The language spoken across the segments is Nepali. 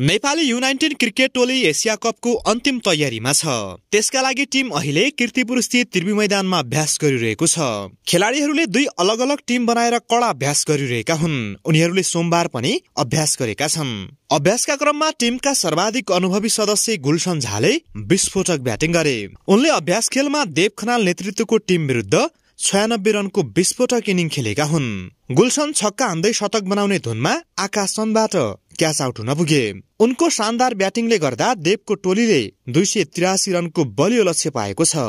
नेपाली युनाइटेड क्रिकेट टोली एसिया कपको अन्तिम तयारीमा छ त्यसका लागि टिम अहिले किर्तिपुर स्थित त्रिवी मैदानमा अभ्यास गरिरहेको छ खेलाडीहरूले दुई अलग अलग टिम बनाएर कडा अभ्यास गरिरहेका हुन् उनीहरूले सोमबार पनि अभ्यास गरेका छन् अभ्यासका क्रममा टिमका सर्वाधिक अनुभवी सदस्य गुलसन झाले विस्फोटक ब्याटिङ गरे उनले अभ्यास खेलमा देव खनाल नेतृत्वको टिम विरुद्ध छयानब्बे रनको विस्फोटक इनिङ खेलेका हुन् गुलसन छक्का हान्दै शतक बनाउने धुनमा आकाशनबाट सनबाट क्याच आउट हुन पुगे उनको शानदार ब्याटिङले गर्दा देवको टोलीले दुई सय त्रियासी रनको बलियो लक्ष्य पाएको छ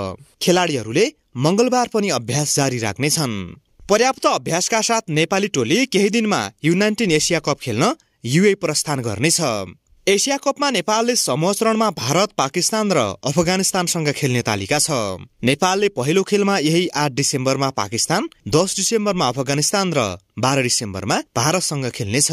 खेलाडीहरूले मङ्गलबार पनि अभ्यास जारी राख्नेछन् पर्याप्त अभ्यासका साथ नेपाली टोली केही दिनमा युनाइटेड एसिया कप खेल्न युए प्रस्थान गर्नेछ एसिया कपमा नेपालले समूह चरणमा भारत पाकिस्तान र अफगानिस्तानसँग खेल्ने तालिका छ नेपालले पहिलो खेलमा यही आठ डिसेम्बरमा पाकिस्तान दस डिसेम्बरमा अफगानिस्तान र बाह्र डिसेम्बरमा भारतसँग खेल्नेछ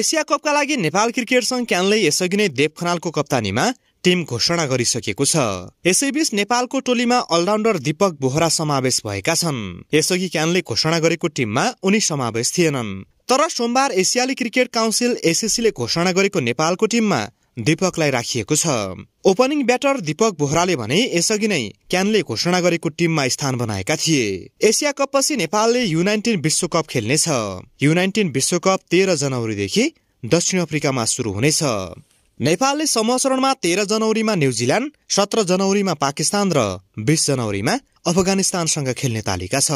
एसिया कपका लागि नेपाल क्रिकेट सङ्घ क्यानले यसअघि नै देव खनालको कप्तानीमा टिम घोषणा गरिसकेको छ यसैबीच नेपालको टोलीमा अलराउन्डर दीपक बोहरा समावेश भएका छन् यसअघि क्यानले घोषणा गरेको टिममा उनी समावेश थिएनन् तर सोमबार एसियाली क्रिकेट काउन्सिल एसएससीले घोषणा गरेको नेपालको टिममा दीपकलाई राखिएको छ ओपनिङ ब्याटर दीपक बोहराले भने यसअघि नै क्यानले घोषणा गरेको टिममा स्थान बनाएका थिए एसिया कपपछि नेपालले यु नाइन्टिन विश्वकप खेल्नेछ यु नाइन्टिन विश्वकप तेह्र जनवरीदेखि दक्षिण अफ्रिकामा सुरु हुनेछ नेपालले समचरणमा तेह्र जनवरीमा न्युजिल्यान्ड सत्र जनवरीमा पाकिस्तान र बिस जनवरीमा अफगानिस्तानसँग खेल्ने तालिका छ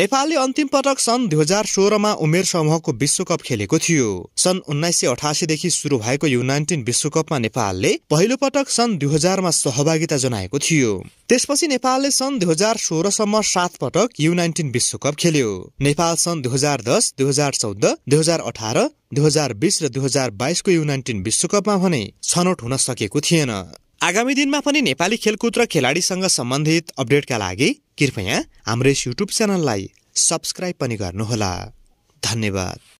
नेपालले अन्तिम पटक सन् दुई हजार सोह्रमा उमेर समूहको विश्वकप खेलेको थियो सन् उन्नाइस सय अठासीदेखि सुरु भएको यु नाइन्टिन विश्वकपमा नेपालले पहिलो पटक सन् दुई हजारमा सहभागिता जनाएको थियो त्यसपछि नेपालले सन् दुई हजार सोह्रसम्म सात पटक यु नाइन्टिन विश्वकप खेल्यो नेपाल सन् दुई हजार दस दुई हजार चौध दुई हजार अठार दुई हजार बिस र दुई हजार बाइसको यु नाइन्टिन विश्वकपमा भने छनौट हुन सकेको थिएन आगामी दिनमा पनि नेपाली खेलकुद र खेलाडीसँग सम्बन्धित अपडेटका लागि कृपया हाम्रो यस युट्युब च्यानललाई सब्सक्राइब पनि गर्नुहोला धन्यवाद